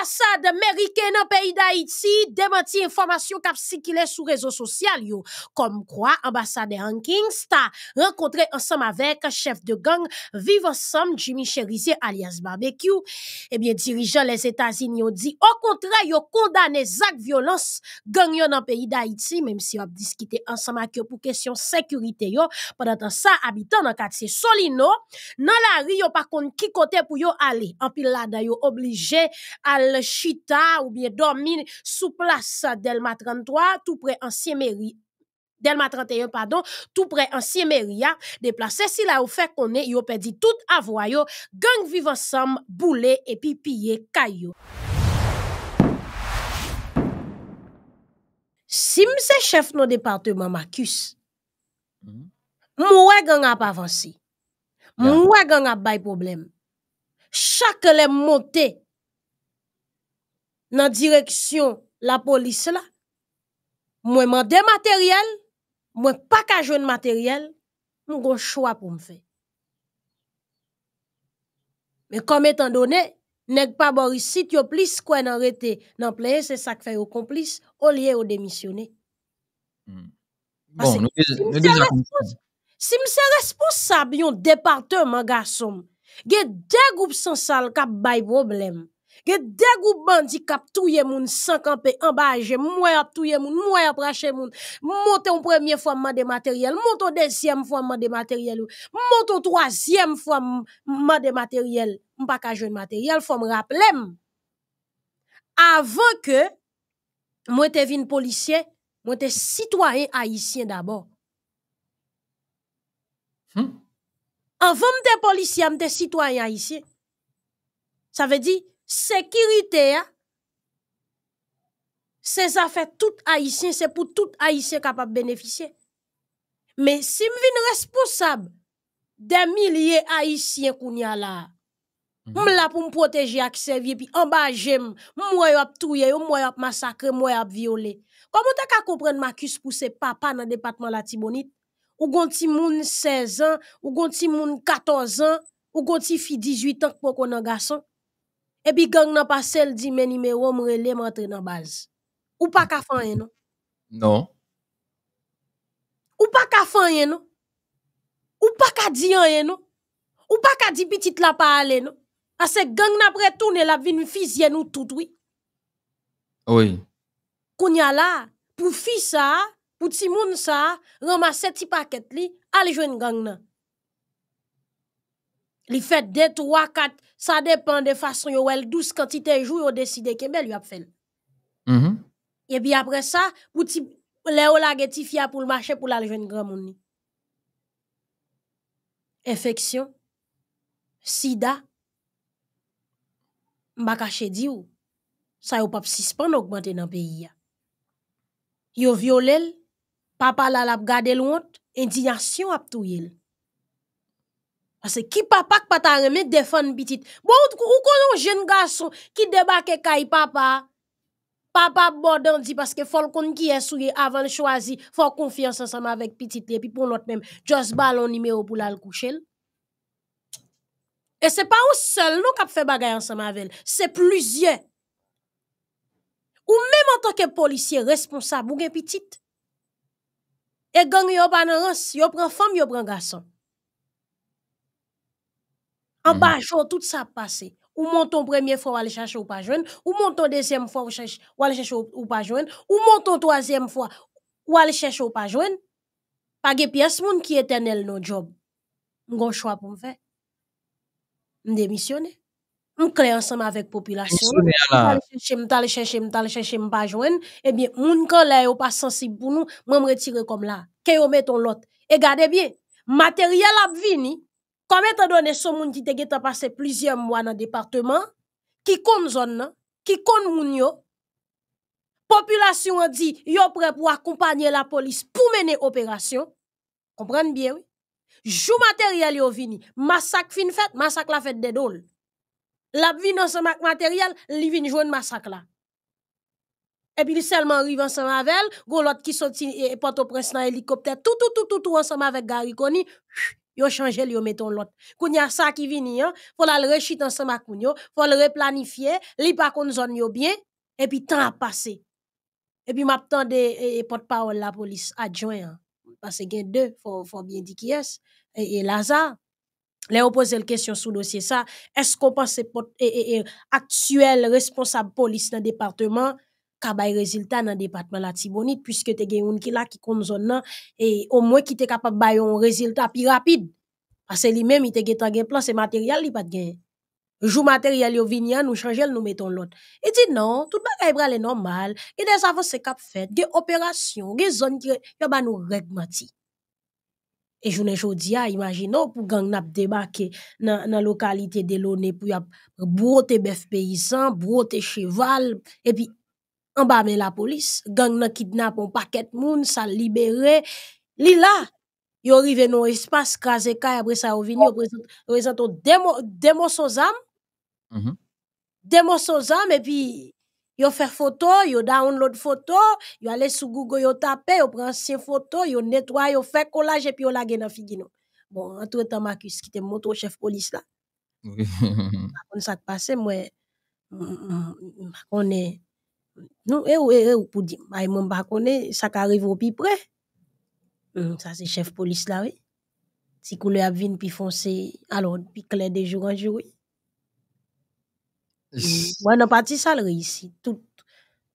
ambassade américaine dans pays d'Haïti démenti information cap circulé sur réseaux sociaux comme quoi ambassadeur Hankings Kingston rencontré ensemble avec un chef de gang Vive ensemble Jimmy Cherizier alias Barbecue et eh bien dirigeant les États-Unis ont dit au contraire a condamné Zach violence gang dans pays d'Haïti même si on discuté ensemble avec pour question sécurité yo pendant ça habitant dans quartier Solino dans la rue yo par contre qui côté pour yo aller en pile yo obligé à le chita ou bien dormi sous place Delma 33, tout près ancien mairie Delma 31, pardon, tout près ancien Meria, déplacé si là au fait qu'on est, yo perdit tout avoyo gang vivent ensemble, bouler et puis piller caillou. Si m'se chef nos département Marcus, moi gang ap avancé moi gang a bay problème. Chaque les monter dans direction la police là moi de matériel moi pas ka matériel mon gros choix pour me faire mais comme étant donné n'est pas Boris yo plus quoi dans rete dans plein c'est ça qui fait au complice au lieu au démissionner hmm. bon si me c'est responsable un département garçon il y a deux groupes sans sale qui problème des groupes bandits kap touye moun, en ap touye moun, moun, monte premier fois m'a de matériel monte yon fois de matériel monte troisième fois. de matériel mpa ka joun matériel faut me raplem. avant que moi te vin policier moi te citoyen haïtien d'abord Hmm? mte me citoyen haïtien Ça veut dire sécurité, hein? c'est ça fait tout haïtien, c'est pour tout haïtien capable de bénéficier. Mais si je suis responsable des milliers haïtiens qu'on y a là, mhm. je suis là pour me protéger pour servir, puis je moi, je massacrer, moi, violer. Comment tu as comprendre Marcus pour ses papa dans le département la Tibonite? Ou gonti 16 ans, ou gonti moun 14 ans, ou gonti fi 18 ans pour qu'on un garçon? Et puis gang nan dit di numéro me mrele m'entrer nan base Ou pas ka fanyen Non. Ou pas ka fanyen non Ou pas ka di? non Ou pas ka di petite la pa non nou? que gang nan retourner la vin fisye nous tout. Oui. Kounya la, pour fi sa, pour ti moun sa, ramase ti paket li, allez jouer gang nan. Li fait 2, 3, 4, ça dépend de façon yo elle 12 quantité jou yo deside kembe li ap fel. Mm -hmm. et puis apre sa, pou ti le la geti fia pou l'mache pou la jeune grand monde infection sida, mbaka di ou, sa yo pap suspend augmenter nan pays ya. Yo violel, papa la lap gade indignation indignation ap touyel. Parce que qui papa qui pas ta remet défendre petit. Bon, ou a un jeune garçon qui débarque kay papa, papa bon dit parce que faut qu'on qui est avant de choisir, faut confiance ensemble avec petite. et puis pour l'autre même, just ballon numéro pour la coucher. Et ce n'est pas un seul nous qui fait bagarre ensemble avec elle, c'est plusieurs. Ou même en tant que policier responsable ou petite Et gang yo pas dans rance, yo prend femme, yo prend garçon en mm. tout ça passé ou monton premier fois ou aller chercher ou pas joindre ou monton deuxième fois ou cherche ou aller chercher ou pas joindre ou monton troisième fois ou aller chercher ou pas joindre pas de pièce moun qui éternel nos job mon choix pour faire me démissionner on crée ensemble avec population. Je me chercher, je chercher, je pas joindre. Eh bien, mon collègue n'est pas sensible pour nous. Moi, me retirer comme là. Que on met ton lot. Et gardez bien, matériel a comme étant donné ce monde qui t'a passé plusieurs mois dans le département, qui compte zone, qui a la moun yo, population dit qu'elle la police pour mener opération, comprenez bien, oui? Jou matériel yo vini, massacre fin fait massacre la fête des dol. la vie dans ce matériel, li massacre massacre et la. seulement li seulement rive ensemble avec lot qui sorti, et porte au tout, tout, tout, tout, tout avec tout, tout yo changé yo Il l'autre a ça qui vini hein faut la rechit ensemble ak kounyo faut le replanifier li pa kon zone yo bien et puis temps a passé et puis m'attendé et, porte-parole la police adjoint hein. parce que gen deux faut faut bien dire qui est et, et Lazare les opposé la question sur le dossier ça est-ce qu'on pense et, et, actuel responsable police dans le département kabay résultat dans département la Tibonite puisque te gen un ki la ki kon zone nan et au moins qui te capable bay un résultat plus rapide parce que lui-même il te gen tan plan c'est matériel li pas de gen jou matériel il vini hein, nous changer nous mettons l'autre et dit non tout bagay pral est normal et des avancées kap fait des opérations des zone qui yo ba nous règlementi et journée jodia ah, imaginez pour gang nap débarquer dans la localité de Loné pour y a bœuf paysan broter cheval et puis en la police, gang nan kidnap un paquet de monde, ça libéré. Li là, yon rive nou espace, krasé kay, après ça yon vini, yon présente démo son Des démo son zam, et puis yon fait photo, yon download photo, yon aller sur Google, yon tape, cinq prend ses photos, yon nettoie, yon fait collage, et puis yon lagé nan figino. Bon, entre temps, Marcus, qui était montre au chef police là. Oui. Ça passe, moi, on est nous nous, ou, nous, pou arrive au pi près hum, ça chef police là oui Si couleur nous, nous, de jour en jour, hum, Tout,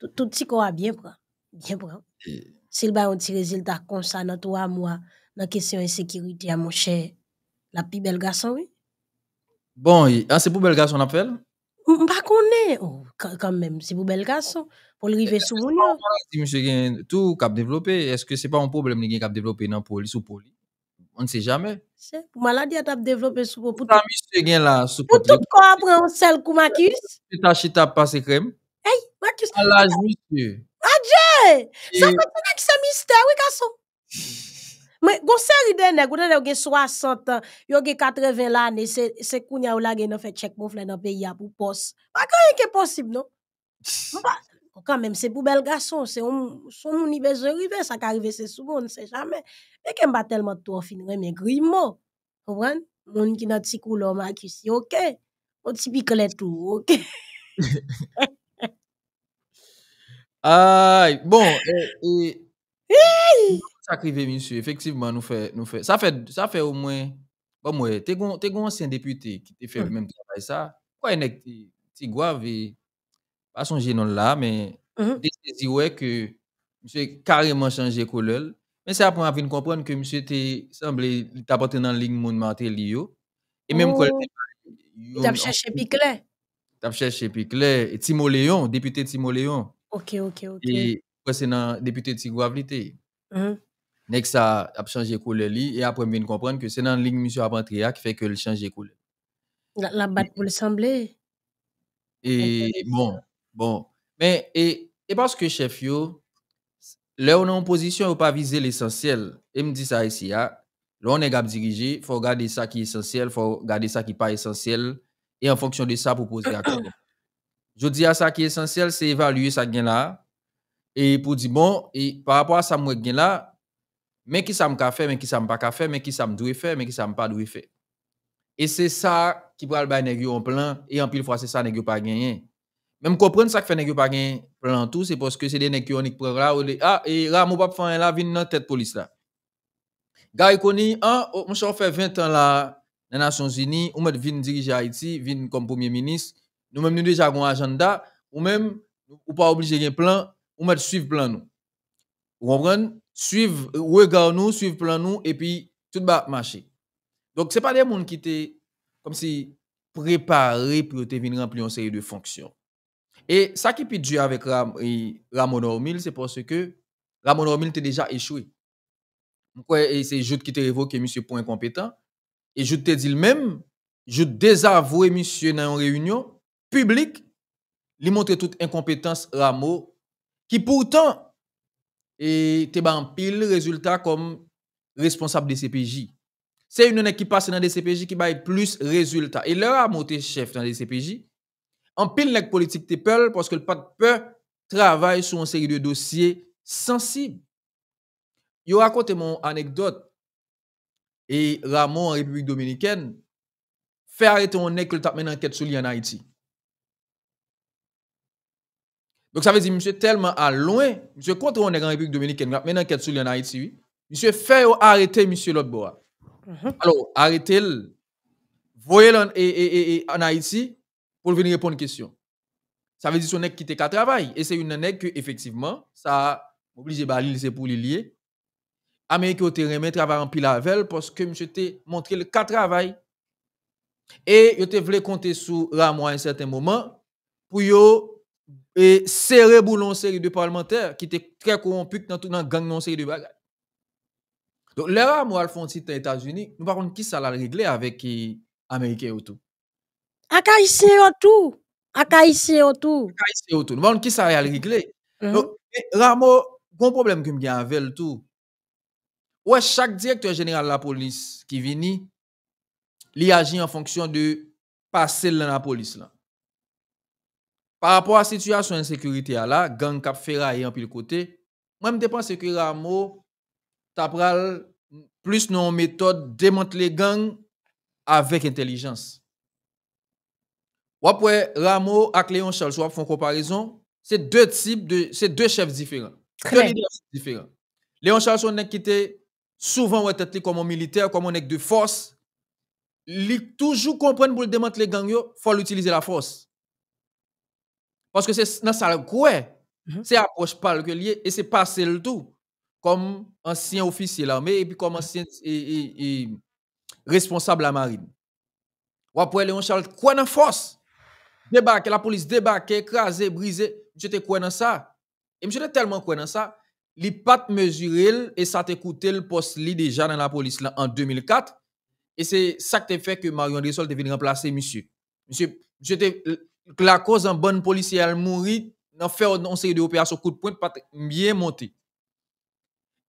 tout, tout a bien prend. Bien prend. Sil ba nous, ti résultat nous, nous, nous, nous, la pi belle garçon oui. Bon, ah, c'est pour belle on oh, pas oh quand même c'est pour bel garçon pour arriver sous mon si tout cap développer est-ce que c'est pas un problème les a cap développer dans police ou police on ne sait jamais c'est pour maladie à développer sous pour tout pour tout quoi prend un sel coup Marcus tu t'as chita pas crème hey Marcus à la monsieur adieu ça peut être un mystère oui garçons mais, gon série de nèg, ou de 60 ans, yon gen 80 l'année, c'est, c'est kounya ou la gen nan fait check pour flè nan pays à pou poste. Pas quand yon ke possible, non? quand même, c'est pour bel garçon, c'est on, son moun y besoin arrivé, ça qu'arrivé, c'est souvent, on ne sait jamais. Mais qu'en bat tellement tout en fin, mais grimaud. Comprenez? Moun qui nan t'y couleur, ma qui si, ok? On t'y pique tout, ok? Aïe, bon, et, et... Ça arrive, monsieur. Effectivement, nous fait, nous fait. Ça fait, ça fait au moins. Bon, moi, t'es un ancien député qui t'a fait le hmm. même travail ça. Quoi, il est t'es pas son genou là, mais il hmm. dit ouais que monsieur carrément changé couleur. Mais c'est après avoir comprendre que monsieur t'es semblé t'apporter dans ligne mon Lio. et même quoi. Oh! T'as cherché Piclet. T'as cherché Piclet et Timoléon, député Timoléon. Ok, ok, ok c'est dans député de Tigouave, l'été. que mhm. ça a changé couleur et après, vient comprendre que c'est dans la ligne monsieur a qui fait que le changer couleur. La, la batte pour l'Assemblée. Et bon, bon. Mais, et, parce que chef yo, là on est en position, on pas viser l'essentiel. Et me dit ça ici, ah. là on est gap dirigé, faut garder ça qui est essentiel, faut garder ça qui n'est pas essentiel, et en fonction de ça, pour poser accord. Je dis à ça qui est essentiel, c'est évaluer ça qui est là, et pour dire bon et par rapport à ça moi gain là mais qui ça me faire mais qui ça me pas faire mais qui ça me doit faire mais qui ça me pas doit faire et c'est ça qui va le bailler en plan et en pile fois c'est ça nèg pas gagné même comprendre ça que fait nèg pas gagné plan tout c'est parce que c'est des nèg qui on prend là ah et là mon pas faire là vinn dans tête police là gars Koni an hein, oh, mon fait 20 ans là dans Nations Unies ou met vinn diriger Haïti vinn comme premier ministre nous même nous déjà un agenda ou même ou pas obligé un plan on va suivre plein nous. Vous comprenez? Suivre, regarde nous, suivre plein nous, et puis tout va marcher. Donc, ce n'est pas des gens qui étaient comme si préparés pour te venir remplir une série de fonctions. Et ça qui est dur avec Ramon Ormil, c'est parce que Ramon Ormil était déjà échoué. Et c'est Jout qui te monsieur, pour incompétent. Et Jout te dit le même, je désavoue monsieur, dans une réunion publique, lui montrer toute incompétence Ramo qui pourtant est en pile résultat comme responsable des CPJ. C'est une équipe qui passe dans des CPJ qui baille plus résultat. Et là, a monté chef dans des CPJ, en pile la politique te parce que le pas de travaille sur une série de dossiers sensibles. Yo raconte mon anecdote. Et Ramon en République Dominicaine fait arrêter un que qui tape une enquête sur lui en Haïti. Donc ça veut dire, monsieur, tellement à loin, monsieur, contre on est en République Dominicaine, maintenant qu'elle est en Haïti, oui. monsieur, fait arrêter monsieur l'autre mhm. Alors, arrêtez-le, voyez-le en, Haïti pour venir répondre à une question. Ça veut dire, son nègre qui était qu'à travail. Et c'est une nègre que, effectivement, ça obligé Bali, c'est pour les lier. au terrain mettre travail en pile avec parce que monsieur t'a montré le cas travail. Et je te voulais compter sur Ramon à un certain moment pour yo et serré boulon série de parlementaires qui étaient très corrompus dans tout dans gang non série de bagages. Donc là moi Alphonse, aux États-Unis, nous parlons qui ça l'a réglé avec les américains tout, Akaïsien autour, Akaïsien autour. Akaïsien autour. Nous parlons qui ça l'a réglé. Mm-hmm. Donc, Donc e, Ramo bon problème que me avec tout. Ouais, chaque directeur général de la police qui vient, il agit en fonction de passer dans la police là. Par rapport à la situation à la gang cap un en pile côté, moi je pense que Ramo tapral plus méthodes méthode démanteler gang avec intelligence. Ou après Ramo et Léon Charles, ou font comparaison, c'est deux types de c'est deux chefs différents, deux leaders différents. Léon Charles on est souvent ou comme un militaire, comme un de force. Il toujours comprendre pour démanteler gang il faut utiliser la force. Parce que c'est dans ça quoi. Mhm. C'est approche par le lié et c'est passé le tout. Comme ancien officier l'armée et puis comme mhm. ancien responsable de responsable la marine. Ou après Léon Charles, quoi dans force? la police débarque, écrasée, brisée. Je te quoi dans ça? Et monsieur tellement quoi dans ça? pas pattes mesuré et ça te coûté le poste déjà dans la police en 2004 et c'est ça qui fait que Marion te devient remplacer monsieur monsieur je la cause en bonne policier elle mourit dans faire une série d'opérations coup de pointe pas bien monté.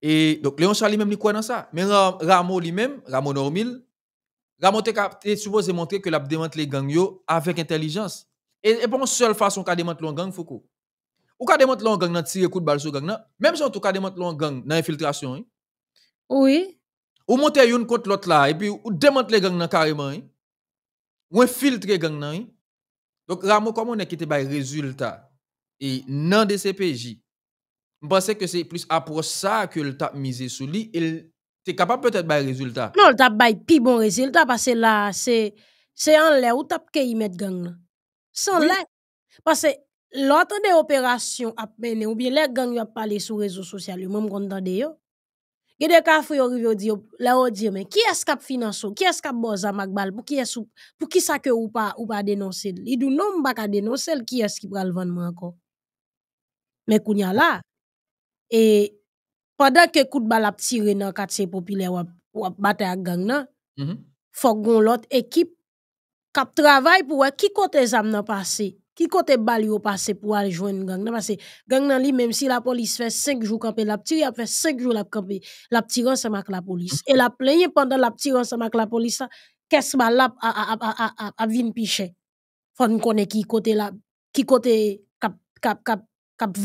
Et donc Léon Charlie même il croit dans ça. Mais Ramo lui-même, Ramo Normil, Ramon est supposé montrer que l'a démantelé les gangs avec intelligence. Et, et pas une seule façon qu'a démantelé un gang Foucault. Ou qu'a démantelé un gang dans tirer coup de balle sur gang là, même si on tout qu'a démantelé un gang dans infiltration. Hein? Oui. Ou monter une contre l'autre là et puis ou les gang n'a carrément. Hein? Ou infiltrer gang gangs donc, Ramon, comment on est qui te baille résultat et non de CPJ, je pense que c'est plus après ça que le tap misé sur lui. Il est capable peut-être baille résultat. Non, le tap baille plus bon résultat parce que là, c'est en l'air où tap y met gang. Sans l'air. Parce que l'autre des opérations a mené ou bien les gangs a parlé sur les réseaux sociaux, même quand on Gede ka fwe yon rive yon diyo, la yon diyo men, ki es kap finansyon, ki es kap boza magbal pou ki sa ke ou pa denonsen. Idou nom baka denonsen ki es ki pral vanman akon. Men kounya la, e, padan ke kout bal ap tire nan katye popile wap bate ak gang nan, mhm. fok gon lot ekip kap travay pou wè ki kote zam nan pase. Qui kote bal yo pour aller jouer une gang nan? que gang nan si la police fait 5 jours camper, la petite, a fait 5 jours la camper. la petite, la police la police. pendant la police, pendant la petite, a a a, la police. kote la, ki kote cap cap cap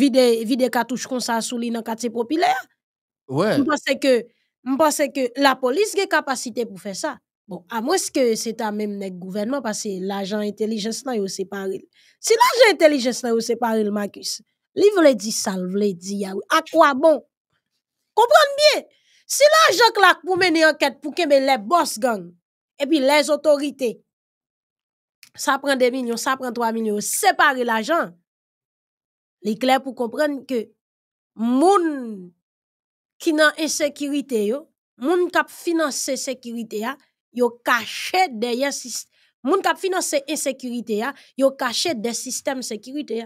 Ouais. pense que je que la capacité pour faire pour Bon, à moins que c'est à même gouvernement, parce que l'agent intelligence là, pas séparé. Si l'agent intelligence là, pas séparé Marcus, il voulait dire ça, il voulait ah à quoi bon? Comprenez bien. Si l'agent claque pour mener enquête pour que les boss gang, et puis les autorités, ça prend des millions, ça prend 3 millions, séparer l'agent, les comprendre que les que moun ki nan insécurité yo, moun qui financé sécurité sécurité, ah, yo caché derrière moun kap financer insécurité ya, yo caché des systèmes sécurité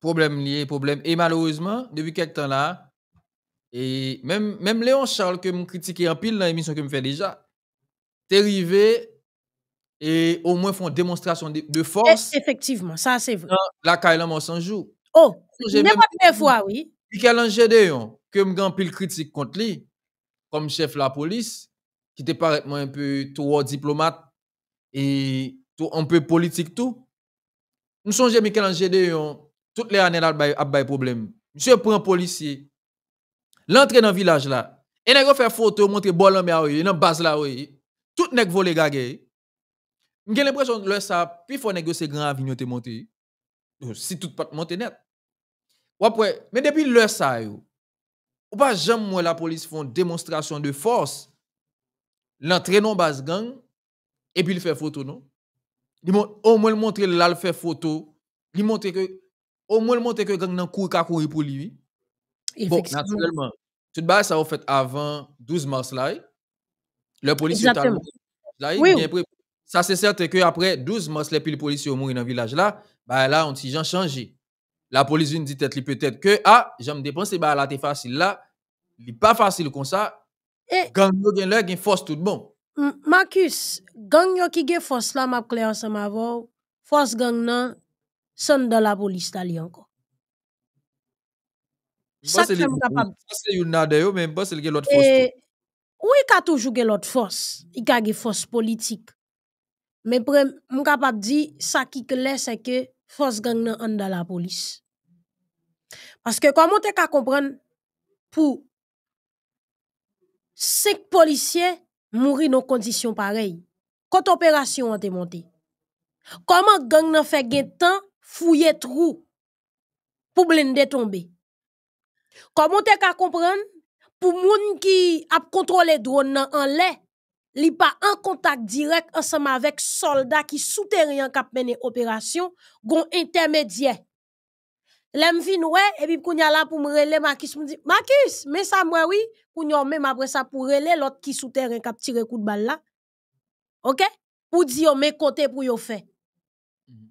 Problème lié, problème et malheureusement depuis quelque temps là et même même Léon Charles que me critiquer en pile dans l'émission que me fait déjà arrivé et au moins font démonstration de, force. E, effectivement, ça c'est vrai. La Kailan mort sans jour. Oh, n'importe fois, oui. Michel yon que me grand pile critique contre lui, comme chef de la police, qui te paraît un peu trop diplomate et tout, un peu politique tout. Nous sommes Michel-Angédé, toutes les années, il y a des problèmes. Monsieur prend policier, l'entrée dans le village là, et il fait photo, montre bol en mer, dans la base là, tout le monde volé J'ai l'impression que le ça, puis il faut négocier grand avion te monter. Si tout pas monter net. Ou après, mais depuis le ça, ou pas jamais la police font démonstration de force l'entrée basse base gang, et puis il fait photo, non? au moins le montrer là, il fait photo. Il montre que, au moins le montrer que gang dans couru ca couru pour lui. Bon, naturellement. Tout bas, ça a fait avant 12 mars là. Le policier Là, Ça, c'est certain que après 12 mars, les policiers ont dans le village là. Bah là, on gens changé. La police dit peut-être que, ah, j'aime dépenser, bah là, c'est facile là. Il n'est pas facile comme ça. Eh. Ganyo gen lè gen fòs tout bon. Makis, ganyo ki gen fòs la map kliyon sa ma vò, fòs ganyan, sèndan la polis tali anko. Sak yon nadè yo, men bas el gen lot fòs eh, tout. Ou e ka toujou gen lot fòs, i ka gen fòs politik. Men pre, mou kapak di, sak yon kliyon sa ke, fòs ganyan an dan la polis. Paske kwa moun te ka kompren, pou, Cinq policiers mourir dans conditions pareilles. Quand opération a été montée. Comment gang n'a fait gain temps fouiller trou pour blinder tomber. Comment t'es qu'à comprendre pour moun qui a contrôlé drone en l'air, li pas en contact direct ensemble avec soldats qui souterrain cap mener opération, gon intermédiaire Lè m fin wè, epi pou koun ya la pou m rele, Makis m di, Makis, mè sa m wè wè, pou nyon mè m apre sa pou rele, lòt ki sou tè ren kap ti rekout bal la. Ok? Pou di yon mè kote pou yon fè. Mhm.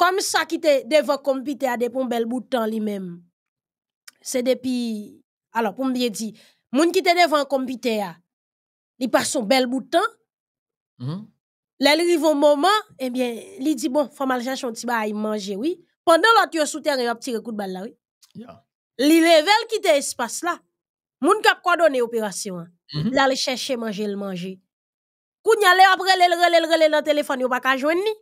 Kom sa ki te devan kompite a depon bel boutan li mèm. Se depi, alò pou m diye di, moun ki te devan kompite a, li pa son bel boutan, mhm. lè li rivon mouman, eh e bè, li di bon, fòm al jè chon ti ba a yi manje wè, pendant l'autre yon souterrain yon tiré coup de balle là, oui. Li ah. level qui était espace là. mon kap quoi donne opération. Hein. Mm -hmm. L'aller chercher manger le manger. Koun yale après le relè le relè dans téléphone yon pa ka jouen ni.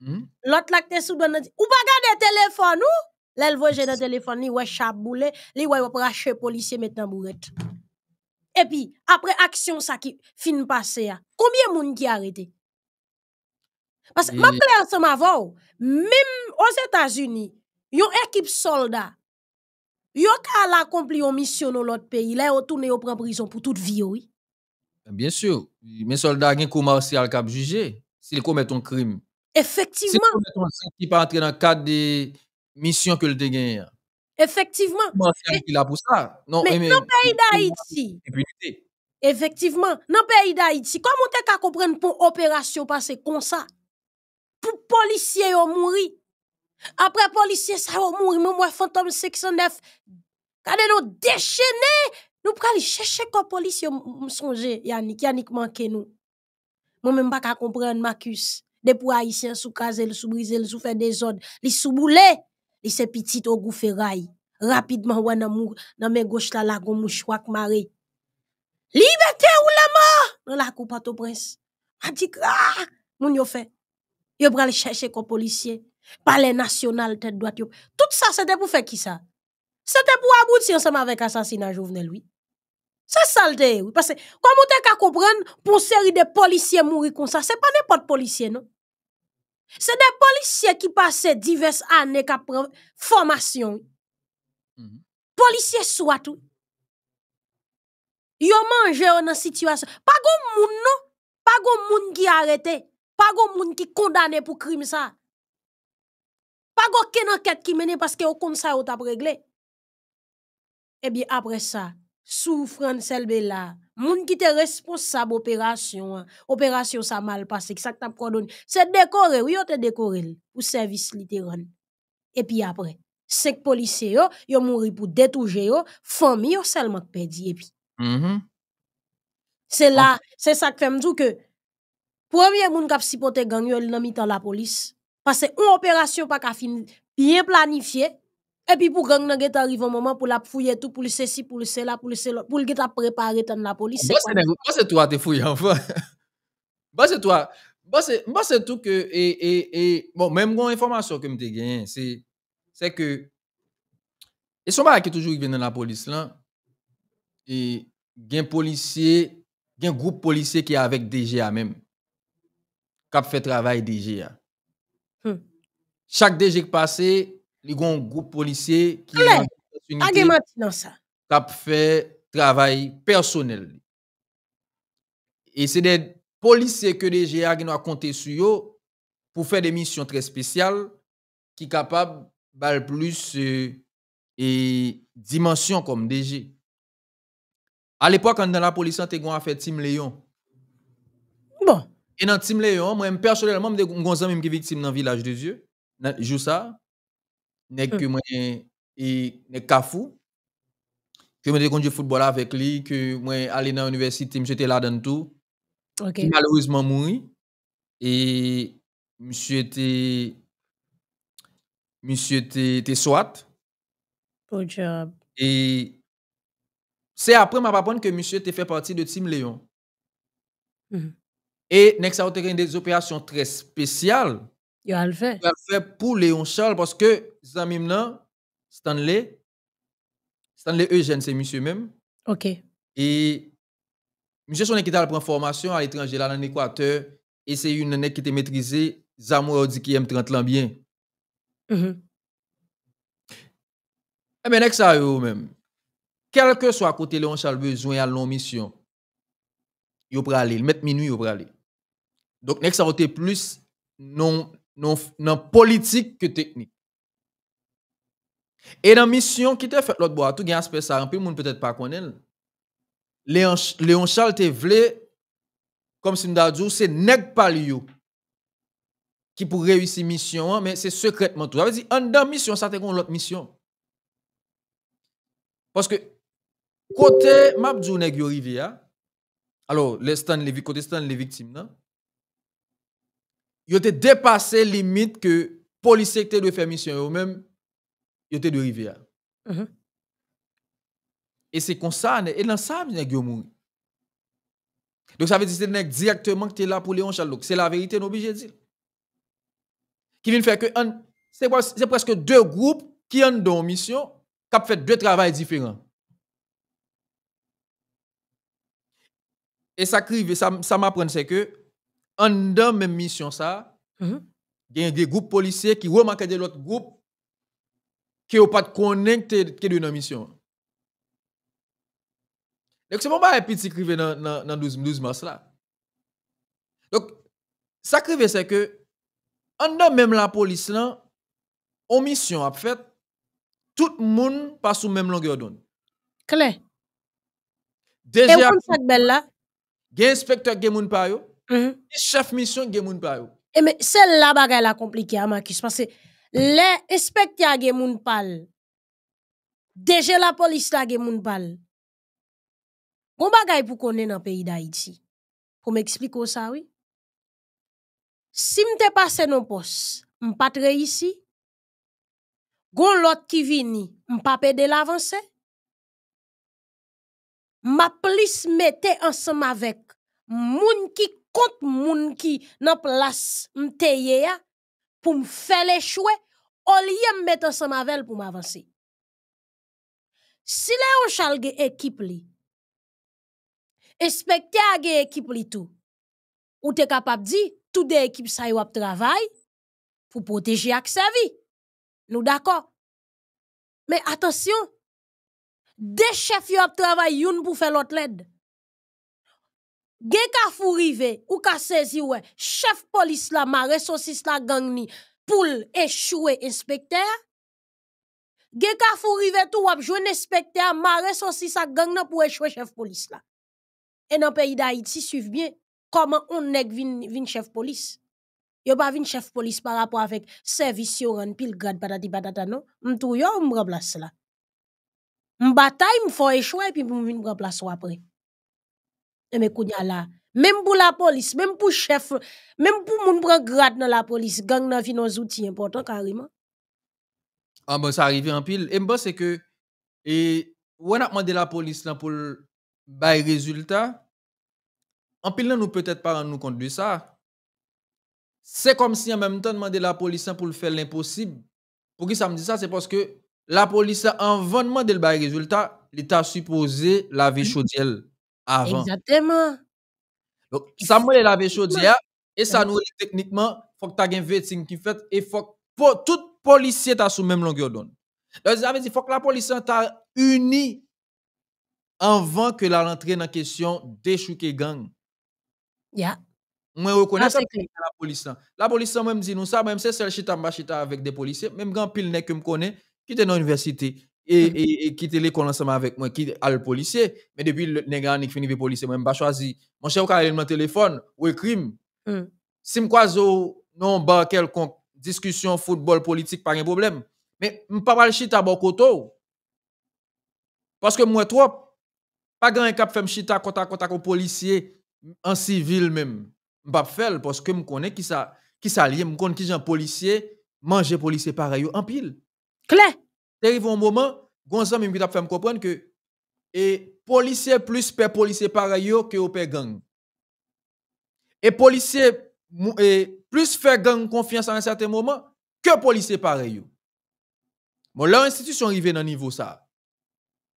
Mm-hmm. L'autre là qui te soudan nan di. Ou pa gade téléphone ou? L'el voje dans téléphone ni wè chap boule. Li wè wè policier maintenant bourette. Et puis, après action ça qui fin passe hein. ya. Combien monde qui a arrêté parce que, m'appelais mm. ensemble avant, même aux États-Unis, yon équipe soldat, yon ka l'accompli accompli yon mission dans l'autre pays, là yon tourne yon prend prison pour toute vie, oui. Ben, bien sûr, mes soldats gen commercial cap jugé s'il commet un crime. Effectivement. S'il commet un crime qui pas entrer dans le cadre des missions que le gagne. Effectivement. Commercial qui là pour ça. Non, mais, eh, mais dans le pays d'Haïti. Effectivement, dans le pays d'Haïti, comment tu as comprendre pour opération passer comme ça? Pour policiers, yo mouri. Après, policiers, sa yo mouri, Même moi, Fantôme 609, kade nous déchaîné. nou pral chèche policiers. polisye msonje, Yannick, Yannick manke nou. Mou ka comprendre Marcus. Makus, pou haïtien sou kaze, sou brise, sous sou fè des ordres, li sou boule, li se petit ou gou Rapidement Rapidement, wè nan, nan men gauche la la goun mouchouak mare. Liberté ou la mort! Nan la kou prince. prince. A dit ah, moun yo fait... Yo pral chercher comme policier. les national, tête droite. Tout ça, c'était pour faire qui ça? C'était pour aboutir ensemble avec assassinat Jovenel, lui. C'est ça oui. Parce que, comme vous avez comprendre, pour une série de policiers mourir comme ça, c'est pas n'importe policier, non? C'est des policiers qui passent diverses années qui formation. Mm-hmm. Policiers soit tout. Yo mangé dans situation. Pas de monde, non, pas de monde qui arrêté. pa go moun ki kondane pou krim sa. Pa go ken anket ki mene paske yo kon sa yo tap regle. Ebi apre sa, soufran selbe la, moun ki te responsab operasyon, operasyon sa mal pase, ki sak tap kondone, se dekore, yo te dekore ou servis literan. Epi apre, sek polise yo, yo mouri pou detouje yo, fomi yo selmak pedi. Se la, se sak femdou ke, premier moun kap sipote gang yo nan mitan la police parce une opération pas pas été bien planifiée, et puis pour gang nan arrive un moment pour la fouiller tout pour le ceci pour le cela pour le cela pour get préparer dans la police c'est c'est toi te fouillé enfin c'est toi c'est bon c'est tout que et bon même gon information que me te gagne c'est c'est que et son mal qui toujours vient dans la police là et gen policier un groupe policier qui est avec DGA même Hmm. qui fait travail DG. Chaque DG qui passe, il y a un groupe policier qui a fait travail personnel. Et c'est des policiers que DG qui nous compté sur eux pour faire des missions très spéciales qui sont capables de plus euh, et dimension comme DG. À l'époque, quand dans la police, on a fait Tim Léon. Bon. Et dans Tim Léon, moi, personnellement, je suis un qui victime dans le village de Dieu. Je ça, n'est hum. que moi, et n'est Kafou, je me football avec lui, que moi, allé dans l'université, j'étais là dans tout. Okay. malheureusement mort. Et monsieur était. Monsieur était soit Bon job. Et c'est après ma que monsieur était fait partie de Team Léon. Hum. Et next a des opérations très spéciales. Il a le fait. Il a fait pour Léon Charles parce que Zamim Stanley, Stanley Eugène, c'est monsieur même. OK. Et monsieur son équipe prend formation à l'étranger, là, dans l'Équateur. Et c'est une équipe qui est maîtrisée. Zamoura dit qui aime 30 ans bien. Mm Eh bien, next a eux même. Quel que soit côté Léon Charles besoin à long mission, il a aller. Mettre minuit, il pris aller. Donc, ça a été plus non, non, politique que technique. Et dans mission qui te fait l'autre bois, tout le aspect ça, un peut-être pas connaît. Léon, Léon Charles te vle, comme si nous dit, c'est nèg palio qui pourrait réussir mission, hein, mais c'est secrètement tout. Ça veut dire, en dans mission, ça te kon l'autre mission. Parce que, côté Mabdou Neg Rivière, hein. alors, les Stan, les, côté les victimes, non? ils ont dépassé limite que police te de faire mission eux-mêmes, de rivière. Et c'est comme ça, et dans ça, nèg ont mourir Donc ça veut dire que c'est directement que tu es là pour Léon Charles. C'est la vérité, nous obligé dire. Qui vient faire que c'est presque deux groupes qui ont dans mission, qui ont fait deux travaux différents. Et ça, ça, ça m'apprend, c'est que en dans même mission ça, mhm. il y a des groupes policiers qui remarquent de l'autre groupe qui n'ont pas de connecté qui dans mission. Donc, c'est pas un petit qui dans, dans, dans 12, 12 mars là. Donc, ça crivé, c'est que, en dans même la police là, en mission a fait, tout le monde passe sous même longueur d'onde. Claire. Déjà, et on fait belle là? un inspecteur gain moun pa yo. Mhm. Chef mission gen moun pa yo. Et eh, mais celle la bagay la ma a parce que Les inspecteurs gen moun pal, deje la police la gen moun pal, Bon bagay pou konnen nan pays d'Haïti. Pour Pou ça sa, oui? Si mte passé nan pos, m ici. ici. gon lot ki vini, m pa ma plis mette ensemble avec, moun ki Kont moun ki nan plas mteye ya pou mfele chwe, ol yem metan sa mavel pou m avansi. Si le yon chalge ekip li, e spektya ge ekip li tou, ou te kapap di, tou de ekip sa yo ap travay pou poteji ak se vi. Nou dako. Me atasyon, de chef yo ap travay yon pou fe lot lede. Ge ka furi ve, ou ka sezi we, chef polis la, mare sosis la gang ni, pou l'echoue inspekter. Ge ka furi ve, tou wap jwen inspekter, mare sosis la gang nan pou echoue chef polis la. E nan peyi da iti, suivi bien, koman on nek vin chef polis. Yo pa vin chef polis par rapport avek servisyon, pilgrad, patati patata no, m tou yo m breblase non? la. M bata yon m fò echoue, pi m vin breblase wapre. Eh, même pour la police, même pour chef, même pour moun prend grade dans la police, gang nan nos outils importants carrément. Ah ben ça arrive en pile. Et ben c'est que, et, on a demandé la police là pour bail résultat. En pile, nous peut-être pas nous compte de ça. C'est comme si en même temps, demander la police pour faire l'impossible. Pour qui ça me dit ça? C'est parce que la police, en vendant le bail résultat, l'État supposé la vie mm-hmm. chaudière. Exactement. Donc, ça m'a lavé chaudière et ça nous techniquement, faut que tu aies un vetting qui fait et faut que toutes policiers policier t'a sous même longueur d'onde. Donc, ça veut dire faut que la police t'a uni avant que la rentrée dans la question d'échouer gang. Yeah. Moi, je reconnais ah, ça, la police. Hein. La police, moi, me dit nous ça, même c'est seul chita chita avec des policiers, même grand pile nez que me connaît, qui était dans l'université et, hmm. quitter l'école ensemble avec moi, qui a le policier. Mais depuis le qui fini le policier, moi, je pas choisi. Mon cher, quand il mon téléphone, ou crime. Hmm. Si je croise non, bah, quelconque discussion, football, politique, pas un problème. Mais je ne pas de chita koto. Parce que moi, trop, pas grand cap faire chita contre contre un policier, en civil même. Je pas faire parce que je connais qui ça, qui ça lié, je connais qui j'ai un policier, manger policier pareil en pile. Claire! arrivé un moment, Gonzam même qui t'a fait me comprendre que et policier plus paix policier pareil que au paix gang. Et policier et plus faire gang confiance à un certain moment que policier pareil. Bon, leur institution arrive dans niveau ça.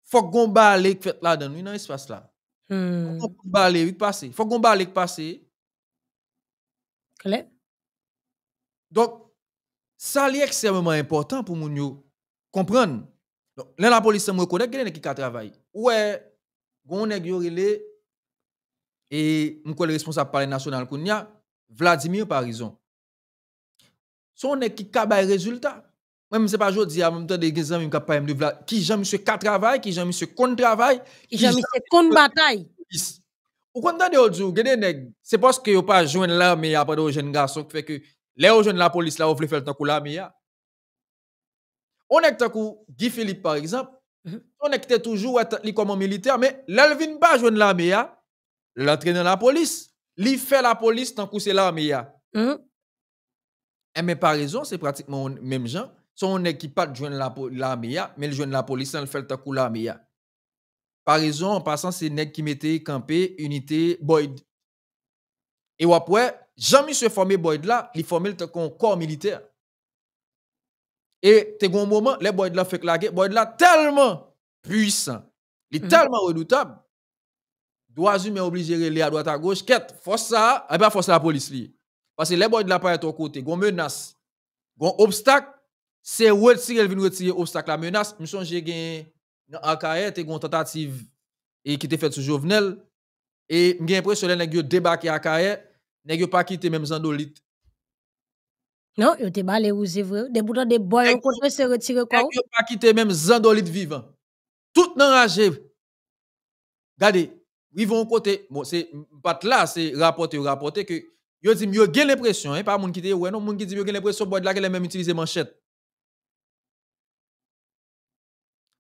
Faut qu'on balle fait là dans dans espace là. Hmm. Faut qu'on balle qui passe. Faut qu'on balle qui passe. Claire. Donc ça est extrêmement important pour moun yo Comprendre. Là, la police me reconnaît qu'il y a qui travaille. Ouais, on est relé et mon le responsable par national a Vladimir Parison. Son est qui cabaye résultat. Même c'est pas jodi en même temps des gens qui pas de Vladimir qui Jean se qui travaille, qui Jean se contre travail, qui Jean se contre bataille. Ou quand t'as dit gade nèg, c'est parce que yo pas joindre l'armée après aux jeunes garçons qui fait que les jeunes la police là ont fait le temps que l'armée a. On est avec Guy Philippe, par exemple. Mhm. On est toujours comme militaire, mais l'Elvin pas joindre l'armée, l'entraîne dans la police. Il fait la police tant que c'est l'armée. Mhm. Et eh, mais par raison, c'est pratiquement le même gens. Si on qui pas joindre l'armée, mais il joigne la police, on le fait tant que l'armée. Par raison, en passant, c'est nèg qui mettait campé unité Boyd. Et après, jamais se formé Boyd là, il formé le corps militaire. Et tu un moment, les boys de la fait claquer, boys de la tellement puissant, il est mm-hmm. tellement redoutable, dois humains obligé de aller à droite à gauche, quête, force ça, et eh bien force la police li. Parce que les boys de la pas à ton côté, gon menace, gon obstacle, c'est retirer, venir retirer obstacle, la menace. Je me suis j'ai en carrière, une tentative et qui était faite sur Jovenel, et j'ai l'impression que les débarqué à nèg n'ont pas quitté même Zandolite non, yo te balé ou c'est vrai. Des boutons de bois, on contre se retirer quoi. Yo pas quitter même Zandolit vivant. Tout enragé. Regardez, ils vont côté, bon, c'est pas là, c'est rapporté rapporté que yo dit yo gen l'impression, hein, pas moun qui dit ouais non, moun qui dit yo gen l'impression boy là qu'elle même utiliser manchette.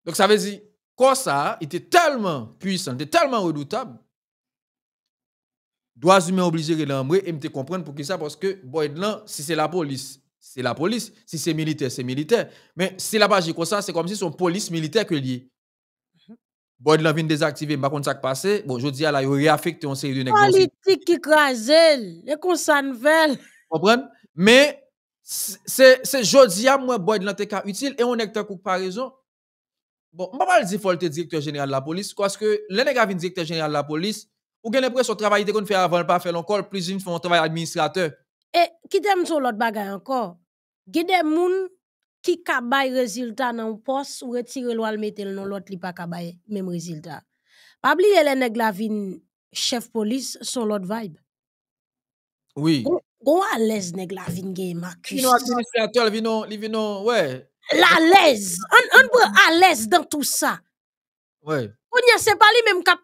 Donc ça veut dire quoi ça, il était tellement puissant, tellement redoutable Dois je obligé de l'embrer et me comprendre pour qui ça parce que Boyd si c'est la police, c'est la police, si c'est militaire, c'est militaire. Mais si la page comme ça, c'est comme si son police militaire que lié. Hmm. Boyd là vient désactiver, par contre ça qui passé, bon je dis à la yo réaffecté en série de nèg politique qui craze, et qu'on ça nouvelle. Comprendre Mais c'est c'est jodi moi Boyd là t'es utile et on est pas par raison. Bon, on va pas dire faut le directeur général de la police parce que le directeur général de la police ou gen l'impression travail te kon faire avant pas faire encore plus une font travail administrateur. Et qui t'aime sur l'autre bagay encore. Gen des moun qui cabaille résultat dans un poste ou retire loi le l'on dans l'autre li pas cabaille même résultat. Pas oublier les nèg la vin chef police son l'autre vibe. Oui. Go à l'aise nèg la vin gen Marcus. Vino administrateur, vino, vino, ouais. La l'aise, on on à l'aise dans tout ça. Ouais. On y a c'est pas lui même kap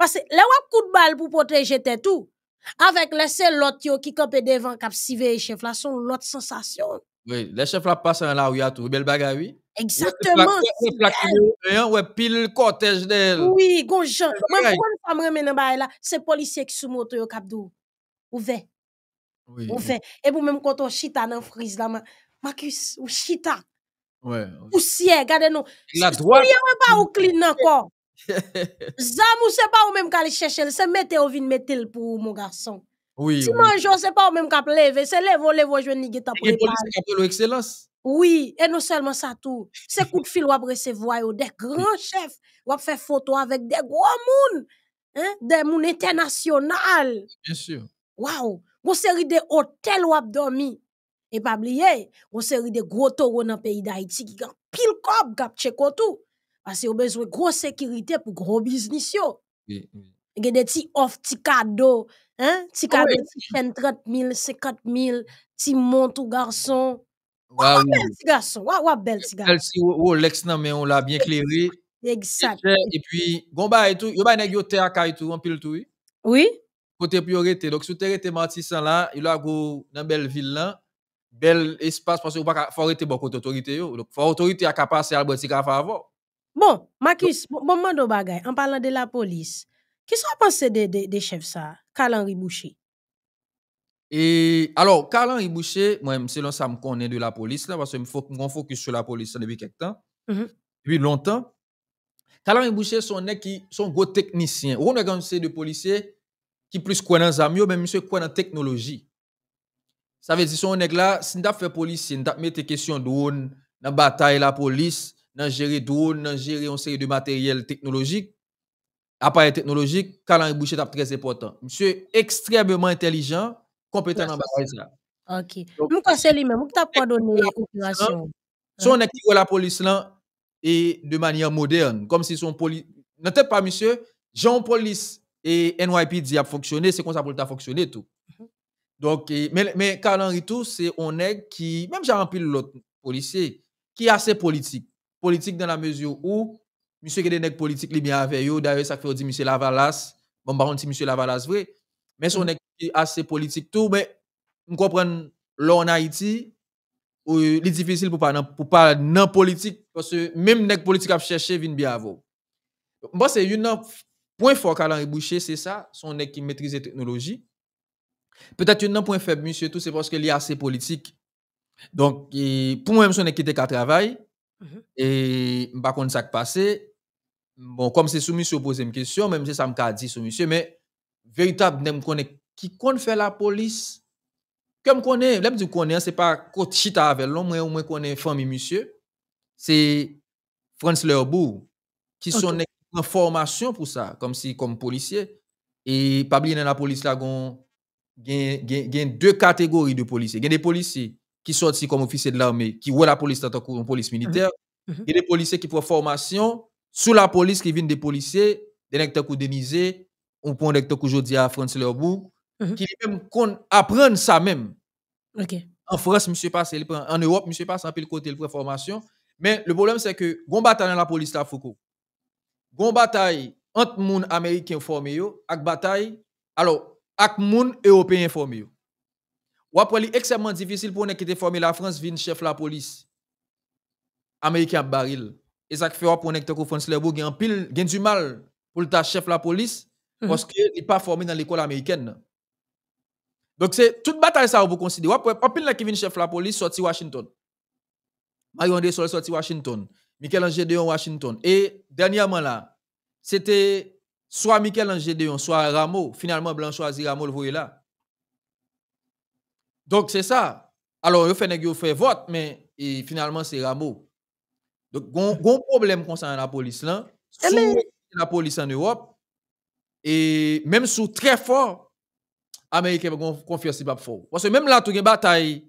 parce le coup de bal pour protéger protéger tou, tout, avec les yo qui kope devant cap sive chef la son l'autre sensation. Oui, les chefs la passe en la ou a tout bel bagay oui. Exactement. Ou pile cortège d'elle. Oui, gonjan. Mwen kon fam remene ba la, c'est polisye qui sou moto yo kap dou. Ouve. Oui. et vous même quand on chita dans frise la Marcus, ou chita. Ouais. Ou si, regardez nous. La droite. Ou a pa ou klin Zam ou c'est pas ou même qui chercher, c'est mettre ou vin mettre pour mon garçon. Oui. Si oui. manjo, c'est pas ou même qui lever, c'est lever ou lever ou je n'y pour l'excellence. Oui, et non seulement ça tout. C'est coup de fil ou après des grands chefs ou faire photo avec des gros monde hein, des moun international. Bien sûr. Wow, vous série de hôtels ou dormi Et pas oublier, vous série des gros taureaux dans le pays d'Haïti qui gagne pile cob, gap tout. Parce au besoin de grosse sécurité pour gros business. Il y a des petits cadeaux. Hein? 30 000, 50 000, petits ah montres ah, Waouh, garçon. garçon. non, mais on l'a bien clairé. Exact. Et puis, et bah, tout, y a des tout, en pile tout. Oui. Côté priorité. Donc, si là, il a une belle ville là, bel espace, parce beaucoup d'autorité. Donc, faut autorité à à Bon, Marcus, bon, bon, de en parlant de la police, qu'est-ce pensé de, des des chefs ça, Calanri Boucher? Et alors, henri Boucher, moi, selon ça, me connaît de la police, là, parce que je me focus sur la police depuis quelque temps, -hmm. depuis longtemps. Calanri Boucher, son nek qui sont gros techniciens. On a comme de policiers qui plus connaissent dans mieux, mais monsieur quoi dans technologie. Ça veut dire, son sont là, si on a fait police, si on a mis des questions drone, dans la bataille, la police, dans gérer drone, dans gérer une série de matériel technologique, appareil technologique, Calan Boucher est très important. Monsieur extrêmement intelligent, compétent dans la OK. Nous pensons lui-même, vous la situation. l'opération. Son équipe la police là hein? et e de manière moderne, comme si son police. N'est-ce pas, monsieur, Jean Police et NYPD a fonctionné, c'est comme ça pour ça fonctionner tout. Mhm. Donc, mais, e, mais tout, c'est un est qui, même j'ai rempli l'autre policier, qui est assez politique politique dans la mesure où monsieur qui est politique li bien avec yo d'ailleurs ça fait dire monsieur Lavalas bon par contre monsieur Lavalas vrai mais son mm. est assez politique tout mais on comprend là en Haïti euh, il est difficile pour pas non politique parce que même nèg politique a chercher vinn bien avou bon c'est une point fort qu'Alain Boucher c'est ça son nèg qui maîtrise technologie peut-être un point faible monsieur tout c'est parce qu'il est assez politique donc pour moi son nèg qui était qu'à travail -hmm. Et par bah, contre, ça qui passé, bon, comme c'est soumis monsieur poser une question, même si ça me dit sur monsieur, mais véritable, je connais qui compte faire la police. Comme connaît, là, je connais, hein, c'est pas Kochita avec l'homme, moi, moi, connais famille monsieur. C'est France Lerbou qui sont en formation pour ça, comme si, comme policier. Et pas oublier dans la police, là, il y a deux catégories de policiers. Il y a des policiers qui sortent comme officiers de l'armée, qui voient la police en tant que police mhm. militaire, mhm. Il y et des policiers qui font formation sous la police qui viennent des policiers, des nectar ou on prend des aujourd'hui à France leur mhm. qui même ça même. En France, monsieur passe, en Europe, monsieur passe en pile côté, il prend formation. Mais le problème, c'est que, gon bataille dans la police à Foucault. Gon bataille entre les Américains formé avec les bataille, alors, avec monde européen formé ou après, c'est extrêmement difficile pour nous qui formé la France, vient chef la police. Américain baril. Et ça fait pour nous qui France il pile, il du mal pour le chef la police, parce qu'il n'est pas formé dans l'école américaine. Donc, c'est toute bataille ça vous considérez. Après, pile qui vient chef la police, sorti Washington. Marion Desol sorti Washington. Michel-Ange Deon Washington. Et dernièrement là, c'était soit Michel-Ange Deon, soit Rameau. Finalement, Blanc choisit Rameau, le voyez là. Donc, c'est ça. Alors, il fait vote, mais finalement, c'est Rameau. Donc, il y un problème concernant la police là. Eh, sous la police en Europe, et même sous très fort, Américains ne confier si pas Parce que même là, tout une bataille.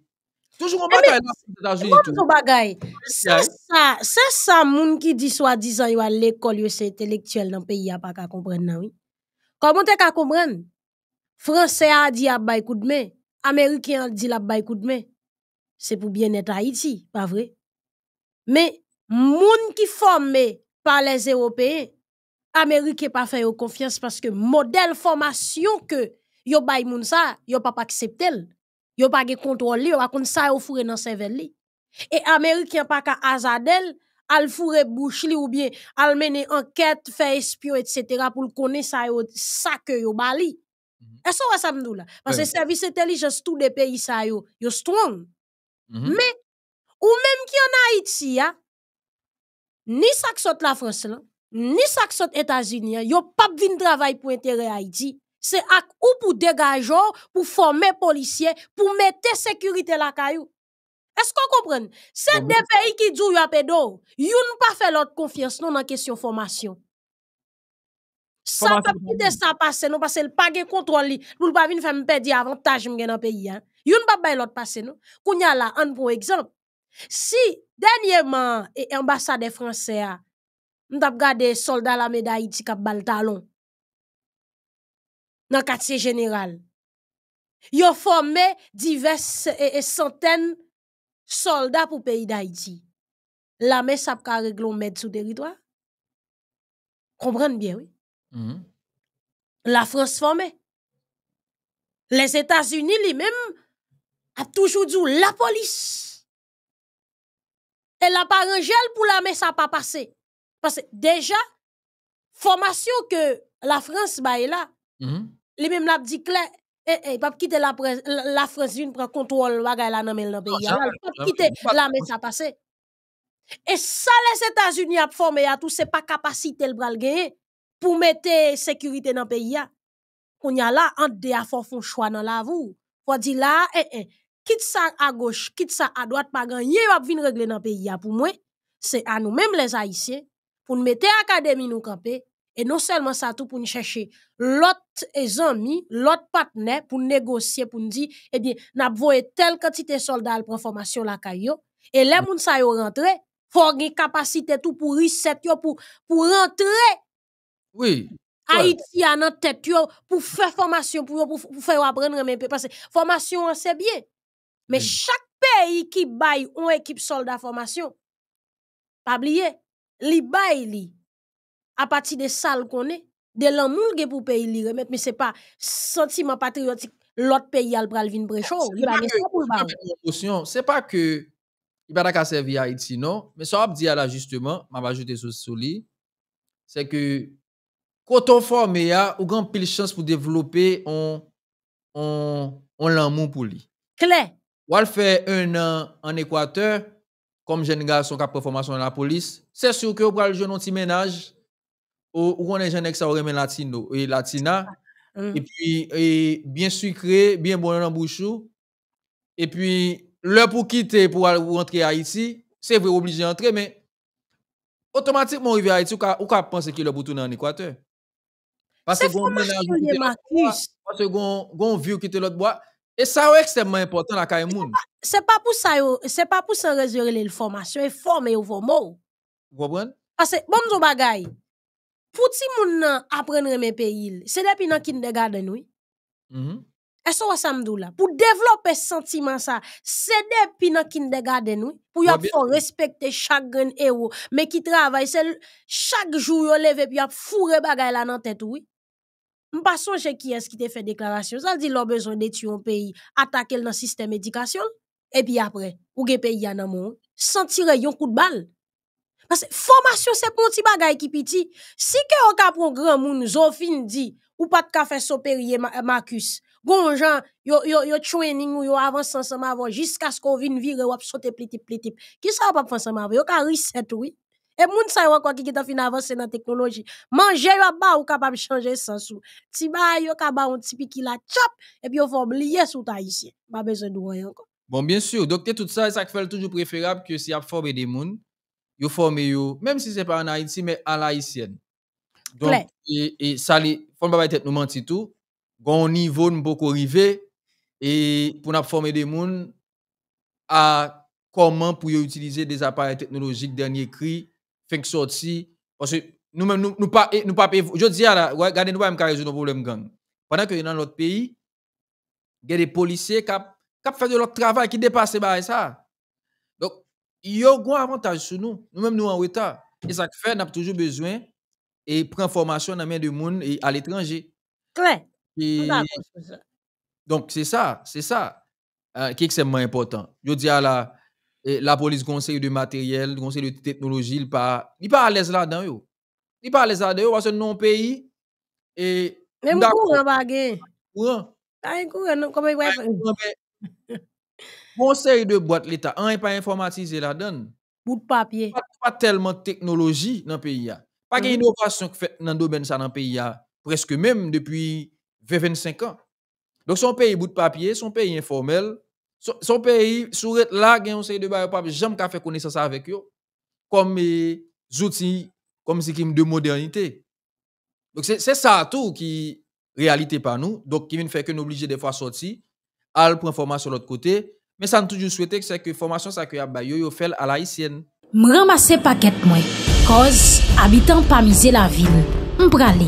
Toujours en eh, bataille là, états C'est hein. ça, c'est ça, moun qui dit soi-disant, y à l'école, yo c'est intellectuel dans le pays, a pas qu'à comprendre, Comment tu qu'à comprendre? Français a dit, à un coup de main. Américain dit la bay coup de C'est pour bien-être Haïti, pas vrai? Mais, moun qui formé par les Européens, Américains pas fait confiance parce que modèle formation que yo bay moun sa, yo pas accepté. Yo pas contrôlé, yo kon sa yo foure dans cervelle li. Et Américain pas ka azadel, al fourre bouche li ou bien al mené enquête, faire espion, etc. pour le connaître ça, sa que yo bali. Et ça, ça me dire. Parce que le service intelligence, tous les pays, ça, yo, yo strong. Mais, ou même qui en Haïti, ni ça la France, ni ça États-Unis, ils pas de travail pour intérêt Haïti. C'est ou pour dégager, pour former policiers, pour mettre sécurité la caillou. Est-ce qu'on comprend? C'est sont des pays qui disent, yo, pas fait l'autre confiance, non, dans la question formation. Ça papi de ça qu'il nous a le de contrôle, nous pas venir faire perdre avantage dans dans pays hein. Youn pa pas l'autre passé nous. Kounya la un bon exemple. Si dernièrement l'ambassade française français hein, a nous t'ap gade soldat la médaille k'ap bal talon. Dans quartier général. ont formé diverses et, et centaines soldats pour pays d'Haïti. La mais ça ka régler sur sous territoire. Comprenez bien oui. Mhm. La France formée. Les États-Unis lui-même a toujours dit la police. Elle la pas un pour la mettre ça pas passé. Parce que déjà, formation que la France bah, est là, mhm. les mêmes l'a dit clair, eh, eh, pas quitter la, la France pour prendre contrôle elle la dans le pays. Pas quitter la mais ça passé. Et ça, les États-Unis a formé à tout, c'est pas capacité le bras pour mettre sécurité dans le pays. On y a là, en deux, à un choix dans la vous. Faut dire là, eh, eh, quitte ça à gauche, quitte ça à droite, pas gagner, va venir régler dans le pays. Pour moi, c'est à nous-mêmes, les Haïtiens, pour nous mettre l'académie nous camper. Et non seulement ça, tout pour nous chercher l'autre ami, l'autre partenaire, pour négocier, pour nous dire, eh bien, nous avons telle quantité de soldats pour formation la caillou. Et les mm. gens ça sont rentrés, faut une capacité tout pour réussir pour, pour rentrer oui. Haïti a nan tête pour faire formation pour pour faire apprendre mais parce formation c'est bien. Mais chaque pays qui baille une équipe soldat formation pas oublier li baille à partir de salles qu'on est de l'amour que pour pays li remettre mais c'est pas sentiment patriotique l'autre pays le pral vinn pas c'est pas que il va pas servir Haïti non mais ça on dit là justement m'a ajouté sur c'est que quand on forme, on a une chance pour développer un, un, l'amour pour lui. Claire. Ou fait un an en Équateur, comme jeune garçon qui a formation dans la police, c'est sûr que vous pouvez jouer un petit ménage. Ou on est jeune avec qui est et latina. Ah, hum. Et puis, bien sucré, bien bon dans la bouche. Et puis, l'heure pour quitter pour rentrer à Haïti, c'est vrai, obligé d'entrer, mais automatiquement, on arrive à Haïti, ou qu'on pense qu'il est le en Équateur. Parce que vous avez Marcus. Parce que vous avez qui était l'autre bois. Et ça, est extrêmement important, la carrière C'est Ce n'est pas pour ça, c'est pas pour ça résoudre les formations et former vos mots. Vous comprenez Parce que, bon, vous avez pour si vous apprendre mes pays, c'est depuis que vous avez gardé Et ça ce que vous Pour développer sentiment sentiment, c'est depuis que vous avez gardé nous. Pour respecter chaque héros, mais qui travaille, c'est chaque jour que vous avez levé, puis vous avez fourré les dans tête, oui pas songe qui est qui te fait déclaration. Ça dit l'on besoin d'étudier un pays, attaquer dans le système éducation. Et puis après, ou ge pays yan amon, tirer un coup de balle. Parce que formation, c'est pour un petit bagay qui piti. Si quelqu'un on ka pour grand moun, zofin dit, ou pas de café sopérié, Marcus. Bon, jan, yo, yo, un training ou yo avance ensemble avant, jusqu'à ce qu'on vienne virer ou ap sauter plitip plitip. Qui sa va pas faire ensemble avant? a un reset, oui. Et moun sa yon kwa ki ki ta fin avance nan technologie. Manje yon ba ou kapab changer sans sou. Ti ba yon kaba on tipi ki la chop, et pi yon fò les haïtiens, ta isye. Ba bezon Bon, bien sûr, donc tout ça, ça fait toujours préférable que si y a formé des gens, vous formez yo, même si ce n'est pas en Haïti, mais à la Donc, et, ça, il faut pas être nous mentir tout. Bon niveau, nous beaucoup arriver. Et pour nous former des gens, à comment pour utiliser des appareils technologiques, dernier cri, fin sorti. Parce que nous-mêmes, nous, nous, pas eh, nous pas Je dis à la, regardez, nous pas résoudre nos problèmes gang. Pendant que dans l'autre pays, il y a des policiers qui font de leur travail, qui dépassent ça. Donc, il y a un avantage sur nous. Nous-mêmes, nous en retard. Et ça fait, nous avons toujours besoin et prend formation dans la main de monde et à l'étranger. Claire. Donc, c'est ça, c'est ça euh, qui est extrêmement important. Je dis à la, la police conseille de matériel, conseille de technologie, il pas il pas à l'aise là-dedans Il pas à l'aise là-dedans parce que non pays et même courant bagay. Ah, courant. Pas courant comment il ah, Conseil de boîte l'état, on n'est pas informatisé là-dedans. Bout de papier. Pas, pas tellement de technologie dans le pays Pas mm. Mm-hmm. d'innovation fait dans le domaine ça dans le pays presque même depuis 20-25 ans. Donc son pays bout de papier, son pays informel, son, pays, sur là, il de bail, pas jamais qu'a fait connaissance avec eux, comme des outils, comme ce qui de modernité. Donc, c'est ça tout qui réalité par nous. Donc, qui vient faire que nous obligé des fois sortir, à prendre formation de l'autre côté. Mais ça, nous toujours souhaité que c'est formation, ça que yo fait à la haïtienne. M'ramasse paquet, moi. Cause, habitant pas miser la ville. aller.